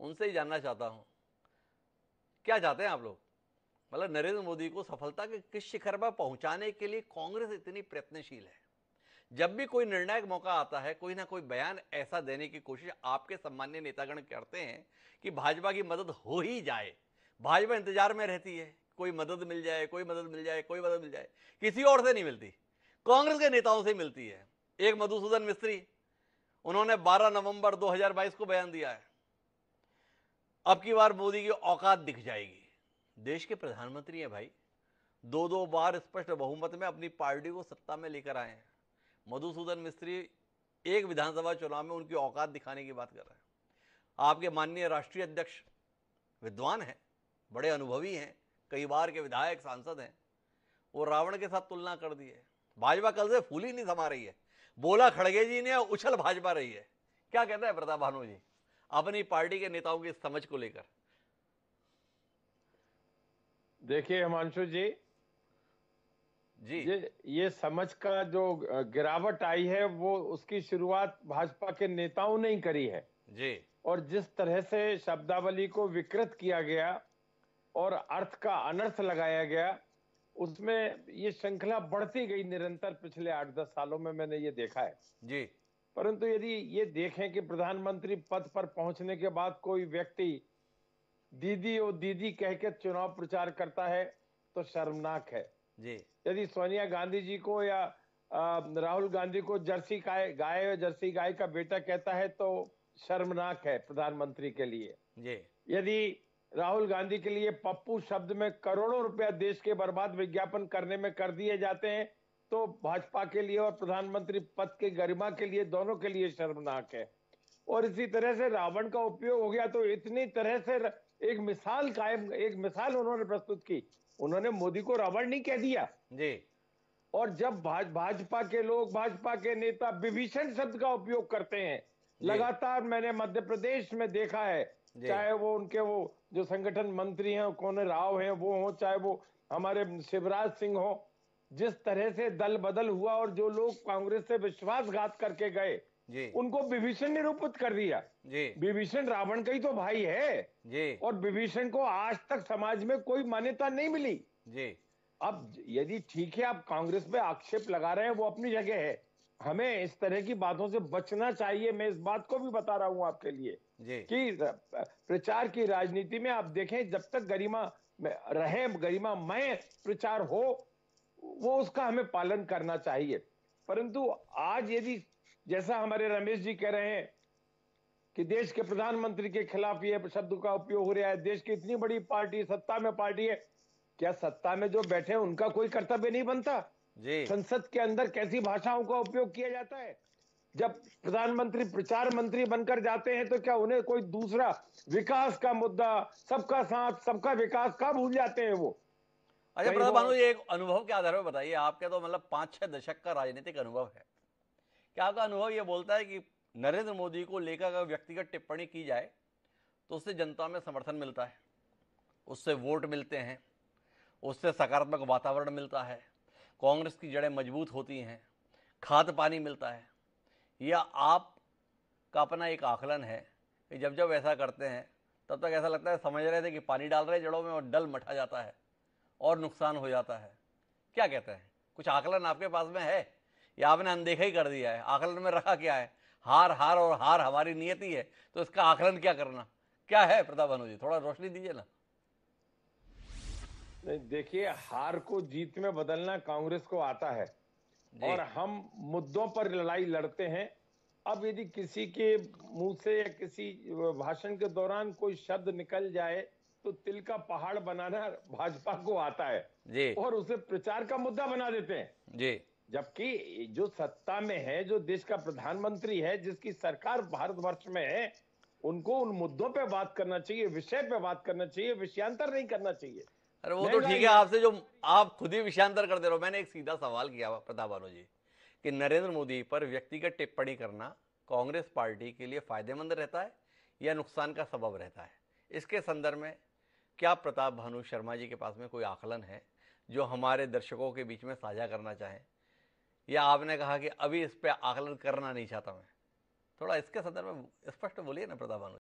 उनसे ही जानना चाहता हूँ क्या चाहते हैं आप लोग मतलब नरेंद्र मोदी को सफलता के किस शिखर पर पहुंचाने के लिए कांग्रेस इतनी प्रयत्नशील है जब भी कोई निर्णायक मौका आता है कोई ना कोई बयान ऐसा देने की कोशिश आपके सम्मान्य नेतागण करते हैं कि भाजपा की मदद हो ही जाए भाजपा इंतजार में रहती है कोई मदद मिल जाए कोई मदद मिल जाए कोई मदद मिल जाए किसी और से नहीं मिलती कांग्रेस के नेताओं से मिलती है एक मधुसूदन मिस्त्री उन्होंने 12 नवंबर 2022 को बयान दिया है अब की बार मोदी की औकात दिख जाएगी देश के प्रधानमंत्री हैं भाई दो दो बार स्पष्ट बहुमत में अपनी पार्टी को सत्ता में लेकर आए हैं मधुसूदन मिस्त्री एक विधानसभा चुनाव में उनकी औकात दिखाने की बात कर रहे हैं आपके माननीय राष्ट्रीय अध्यक्ष विद्वान हैं बड़े अनुभवी हैं कई बार के विधायक सांसद हैं वो रावण के साथ तुलना कर दिए भाजपा कल से फूली नहीं समा रही है बोला खड़गे जी ने उछल भाजपा रही है क्या कहता है प्रताप भानु जी अपनी पार्टी के नेताओं की समझ को लेकर देखिए हिमांशु जी जी ये, ये समझ का जो गिरावट आई है वो उसकी शुरुआत भाजपा के नेताओं ने ही करी है जी और जिस तरह से शब्दावली को विकृत किया गया और अर्थ का अनर्थ लगाया गया उसमें ये श्रृंखला बढ़ती गई निरंतर पिछले आठ दस सालों में मैंने ये देखा है जी परंतु यदि ये देखें कि प्रधानमंत्री पद पर पहुंचने के बाद कोई व्यक्ति दीदी और दीदी कहकर चुनाव प्रचार करता है तो शर्मनाक है जी यदि सोनिया गांधी जी को या राहुल गांधी को जर्सी गाय गाय जर्सी गाय का बेटा कहता है तो शर्मनाक है प्रधानमंत्री के लिए जी यदि राहुल गांधी के लिए पप्पू शब्द में करोड़ों रुपया देश के बर्बाद विज्ञापन करने में कर दिए जाते हैं तो भाजपा के लिए और प्रधानमंत्री पद के गरिमा के लिए दोनों के लिए शर्मनाक है और इसी तरह से रावण का उपयोग हो गया तो इतनी तरह से एक मिसाल कायम एक मिसाल उन्होंने प्रस्तुत की उन्होंने मोदी को रावण नहीं कह दिया जी और जब भाज, भाजपा के लोग भाजपा के नेता विभीषण शब्द का उपयोग करते हैं लगातार मैंने मध्य प्रदेश में देखा है चाहे वो उनके वो जो संगठन मंत्री हैं कौन राव हैं वो हो चाहे वो हमारे शिवराज सिंह हो जिस तरह से दल बदल हुआ और जो लोग कांग्रेस से विश्वासघात करके गए जी। उनको विभीषण निरूपित कर दिया विभीषण रावण का ही तो भाई है जी। और विभीषण को आज तक समाज में कोई मान्यता नहीं मिली जी। अब यदि ठीक है आप कांग्रेस पे आक्षेप लगा रहे हैं वो अपनी जगह है हमें इस तरह की बातों से बचना चाहिए मैं इस बात को भी बता रहा हूं आपके लिए कि प्रचार की राजनीति में आप देखें जब तक गरिमा रहे गरिमा मैं प्रचार हो वो उसका हमें पालन करना चाहिए परंतु आज यदि जैसा हमारे रमेश जी कह रहे हैं कि देश के प्रधानमंत्री के खिलाफ ये शब्द का उपयोग हो रहा है देश की इतनी बड़ी पार्टी सत्ता में पार्टी है क्या सत्ता में जो बैठे हैं उनका कोई कर्तव्य नहीं बनता जी संसद के अंदर कैसी भाषाओं का उपयोग किया जाता है जब प्रधानमंत्री प्रचार मंत्री बनकर जाते हैं तो क्या उन्हें कोई दूसरा विकास का मुद्दा सबका साथ सबका विकास का भूल जाते हैं वो अच्छा प्रताप भानु ये एक अनुभव के आधार पर बताइए आपके तो मतलब पाँच छः दशक का राजनीतिक अनुभव है क्या आपका अनुभव ये बोलता है कि नरेंद्र मोदी को लेकर अगर व्यक्तिगत टिप्पणी की जाए तो उससे जनता में समर्थन मिलता है उससे वोट मिलते हैं उससे सकारात्मक वातावरण मिलता है कांग्रेस की जड़ें मजबूत होती हैं खाद पानी मिलता है या आप का अपना एक आकलन है कि जब जब ऐसा करते हैं तब तक ऐसा लगता है समझ रहे थे कि पानी डाल रहे जड़ों में और डल मठा जाता है और नुकसान हो जाता है क्या कहते हैं कुछ आकलन आपके पास में है या आपने अनदेखा ही कर दिया है आकलन में रखा क्या है हार हार और हार हमारी नियति है तो इसका आकलन क्या करना क्या है प्रताप भानु जी थोड़ा रोशनी दीजिए ना देखिए हार को जीत में बदलना कांग्रेस को आता है और हम मुद्दों पर लड़ाई लड़ते हैं अब यदि किसी के मुंह से या किसी भाषण के दौरान कोई शब्द निकल जाए तो तिल का पहाड़ बनाना भाजपा को आता है जी और उसे प्रचार का मुद्दा बना देते हैं जी जबकि जो सत्ता में है जो देश का प्रधानमंत्री है जिसकी सरकार भारतवर्ष में है उनको उन मुद्दों पे बात करना चाहिए विषय पे बात करना चाहिए विषयांतर नहीं करना चाहिए अरे वो तो ठीक है आपसे जो आप खुद ही विषयांतर करते रहो मैंने एक सीधा सवाल किया प्रताप बानो जी कि नरेंद्र मोदी पर व्यक्तिगत टिप्पणी करना कांग्रेस पार्टी के लिए फायदेमंद रहता है या नुकसान का सबब रहता है इसके संदर्भ में क्या प्रताप भानु शर्मा जी के पास में कोई आकलन है जो हमारे दर्शकों के बीच में साझा करना चाहें या आपने कहा कि अभी इस पर आकलन करना नहीं चाहता मैं थोड़ा इसके संदर्भ में स्पष्ट बोलिए ना प्रताप भानु